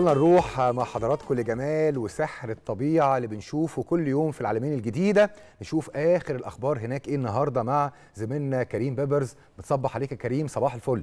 يلا نروح مع حضراتكم لجمال وسحر الطبيعة اللي بنشوفه كل يوم في العالمين الجديدة نشوف آخر الأخبار هناك إيه النهاردة مع زميلنا كريم بيبرز بتصبح عليك يا كريم صباح الفل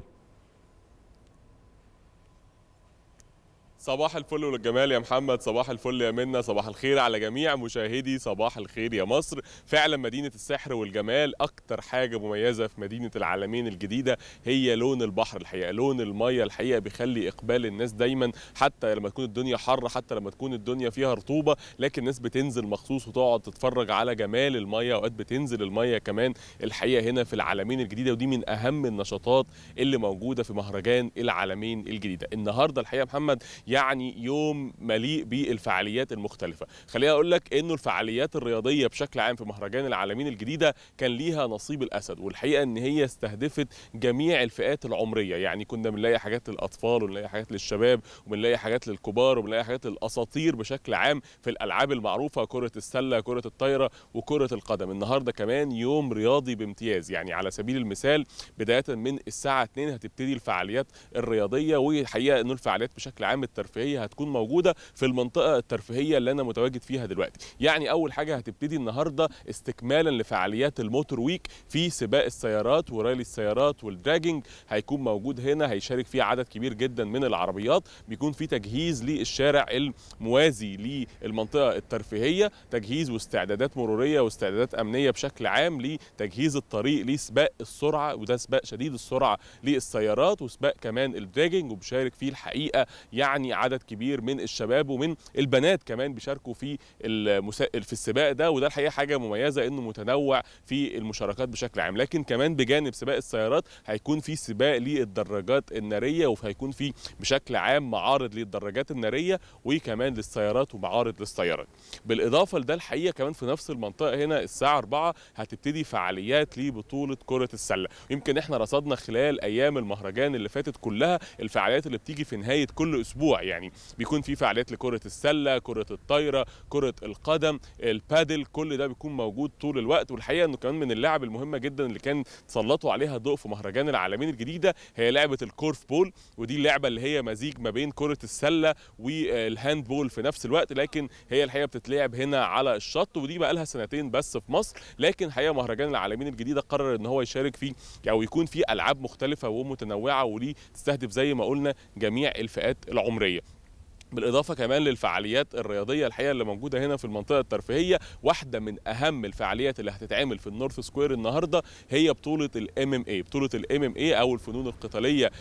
صباح الفل والجمال يا محمد صباح الفل يا منى صباح الخير على جميع مشاهدي صباح الخير يا مصر فعلا مدينة السحر والجمال أكتر حاجة مميزة في مدينة العالمين الجديدة هي لون البحر الحقيقة لون المية الحقيقة بيخلي إقبال الناس دايما حتى لما تكون الدنيا حر حتى لما تكون الدنيا فيها رطوبة لكن الناس بتنزل مخصوص وتقعد تتفرج على جمال المية أوقات بتنزل المية كمان الحقيقة هنا في العالمين الجديدة ودي من أهم النشاطات اللي موجودة في مهرجان العالمين الجديدة النهاردة الحقيقة محمد يعني يوم مليء بالفعاليات المختلفه خليني اقول لك انه الفعاليات الرياضيه بشكل عام في مهرجان العالمين الجديده كان ليها نصيب الاسد والحقيقه ان هي استهدفت جميع الفئات العمريه يعني كنا بنلاقي حاجات للاطفال ونلاقي حاجات للشباب وبنلاقي حاجات للكبار وبنلاقي حاجات للاساطير بشكل عام في الالعاب المعروفه كره السله كره الطايره وكره القدم النهارده كمان يوم رياضي بامتياز يعني على سبيل المثال بدايه من الساعه 2 هتبتدي الفعاليات الرياضيه والحقيقه انه الفعاليات بشكل عام الترفيهيه هتكون موجوده في المنطقه الترفيهيه اللي انا متواجد فيها دلوقتي يعني اول حاجه هتبتدي النهارده استكمالا لفعاليات الموتور ويك في سباق السيارات ورالي السيارات والدراجنج هيكون موجود هنا هيشارك فيه عدد كبير جدا من العربيات بيكون في تجهيز للشارع الموازي للمنطقه الترفيهيه تجهيز واستعدادات مروريه واستعدادات امنيه بشكل عام لتجهيز الطريق لسباق السرعه وده سباق شديد السرعه للسيارات وسباق كمان الدراجنج وبشارك فيه الحقيقه يعني عدد كبير من الشباب ومن البنات كمان بيشاركوا في المسا... في السباق ده وده الحقيقه حاجه مميزه انه متنوع في المشاركات بشكل عام لكن كمان بجانب سباق السيارات هيكون في سباق للدراجات الناريه وهيكون في بشكل عام معارض للدراجات الناريه وكمان للسيارات ومعارض للسيارات بالاضافه لده الحقيقه كمان في نفس المنطقه هنا الساعه 4 هتبتدي فعاليات لبطوله كره السله يمكن احنا رصدنا خلال ايام المهرجان اللي فاتت كلها الفعاليات اللي بتيجي في نهايه كل اسبوع يعني بيكون في فعاليات لكره السله كره الطايره كره القدم البادل كل ده بيكون موجود طول الوقت والحقيقه انه كمان من اللعب المهمه جدا اللي كان تسلطوا عليها ضوء في مهرجان العالمين الجديده هي لعبه الكورف بول ودي اللعبه اللي هي مزيج ما بين كره السله والهاند بول في نفس الوقت لكن هي الحقيقه بتتلعب هنا على الشط ودي بقى لها سنتين بس في مصر لكن الحقيقه مهرجان العالمين الجديده قرر ان هو يشارك فيه او يكون فيه العاب مختلفه ومتنوعه وليه تستهدف زي ما قلنا جميع الفئات العمريه الترفيهيه بالاضافه كمان للفعاليات الرياضيه الحقيقه اللي موجوده هنا في المنطقه الترفيهيه واحده من اهم الفعاليات اللي هتتعمل في النورث سكوير النهارده هي بطوله الام ام اي بطوله الام ام اي او الفنون القتاليه آه،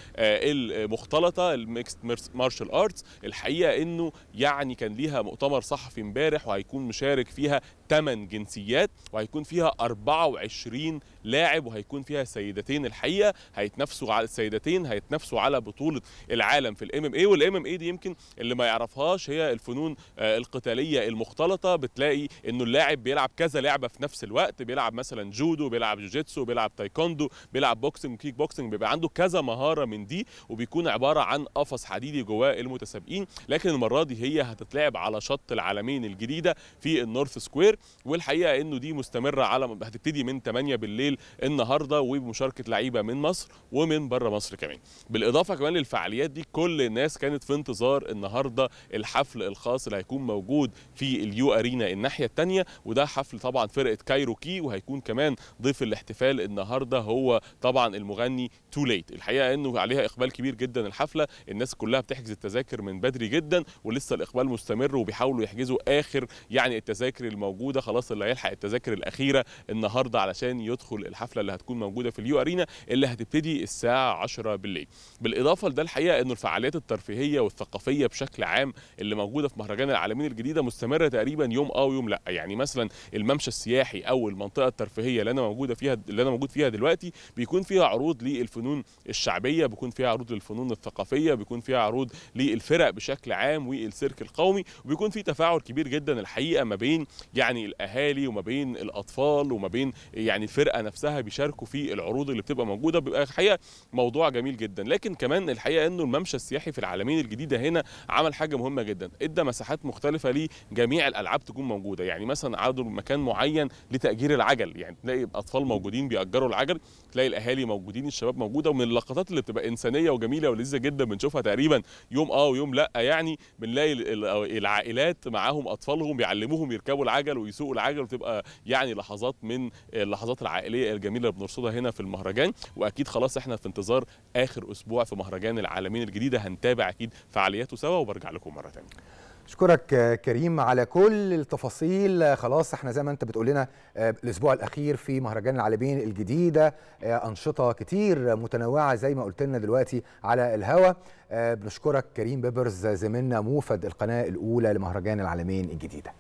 المختلطه الميكست مارشال ارتس الحقيقه انه يعني كان ليها مؤتمر صحفي امبارح وهيكون مشارك فيها 8 جنسيات وهيكون فيها 24 لاعب وهيكون فيها سيدتين الحقيقه هيتنافسوا على السيدتين هيتنافسوا على بطوله العالم في الام ام اي والام ام اي دي يمكن اللي ما يعرفهاش هي الفنون آه، القتاليه المختلطه بتلاقي انه اللاعب بيلعب كذا لعبه في نفس الوقت بيلعب مثلا جودو بيلعب جوجيتسو بيلعب تايكوندو بيلعب بوكسنج كيك بوكسنج بيبقى عنده كذا مهاره من دي وبيكون عباره عن قفص حديدي جواه المتسابقين لكن المره دي هي هتتلعب على شط العالمين الجديده في النورث سكوير والحقيقه انه دي مستمره على هتبتدي من 8 بالليل النهارده وبمشاركه لعيبه من مصر ومن بره مصر كمان بالاضافه كمان للفعاليات دي كل الناس كانت في انتظار النهارده الحفل الخاص اللي هيكون موجود في اليو ارينا الناحيه الثانيه وده حفل طبعا فرقه كايروكي وهيكون كمان ضيف الاحتفال النهارده هو طبعا المغني تو ليت الحقيقه انه عليها اقبال كبير جدا الحفله الناس كلها بتحجز التذاكر من بدري جدا ولسه الاقبال مستمر وبيحاولوا يحجزوا اخر يعني التذاكر الموجوده موجوده خلاص اللي هيلحق التذاكر الاخيره النهارده علشان يدخل الحفله اللي هتكون موجوده في اليو ارينا اللي هتبتدي الساعه 10 بالليل بالاضافه لده الحقيقه انه الفعاليات الترفيهيه والثقافيه بشكل عام اللي موجوده في مهرجان العالمين الجديده مستمره تقريبا يوم اه ويوم لا يعني مثلا الممشى السياحي او المنطقه الترفيهيه اللي انا موجوده فيها اللي انا موجود فيها دلوقتي بيكون فيها عروض للفنون الشعبيه بيكون فيها عروض للفنون الثقافيه بيكون فيها عروض للفرق بشكل عام والسيرك القومي وبيكون في تفاعل كبير جدا الحقيقه ما بين يعني الاهالي وما بين الاطفال وما بين يعني الفرقه نفسها بيشاركوا في العروض اللي بتبقى موجوده بيبقى الحقيقه موضوع جميل جدا لكن كمان الحقيقه انه الممشى السياحي في العالمين الجديده هنا عمل حاجه مهمه جدا ادى مساحات مختلفه لجميع الالعاب تكون موجوده يعني مثلا عادوا مكان معين لتاجير العجل يعني تلاقي اطفال موجودين بيأجروا العجل تلاقي الاهالي موجودين الشباب موجوده ومن اللقطات اللي بتبقى انسانيه وجميله ولذيذه جدا بنشوفها تقريبا يوم اه ويوم لا يعني بنلاقي العائلات معاهم اطفالهم بيعلموهم يركبوا العجل ويسوقوا العجل وتبقى يعني لحظات من اللحظات العائليه الجميله اللي بنرصدها هنا في المهرجان واكيد خلاص احنا في انتظار اخر اسبوع في مهرجان العالمين الجديده هنتابع اكيد فعالياته سوا وبرجع لكم مره ثانيه اشكرك كريم على كل التفاصيل خلاص احنا زي ما انت بتقول لنا آه، الاسبوع الاخير في مهرجان العالمين الجديده آه، انشطه كتير متنوعه زي ما قلت لنا دلوقتي على الهوا آه، بنشكرك كريم بيبرز زميلنا موفد القناه الاولى لمهرجان العالمين الجديده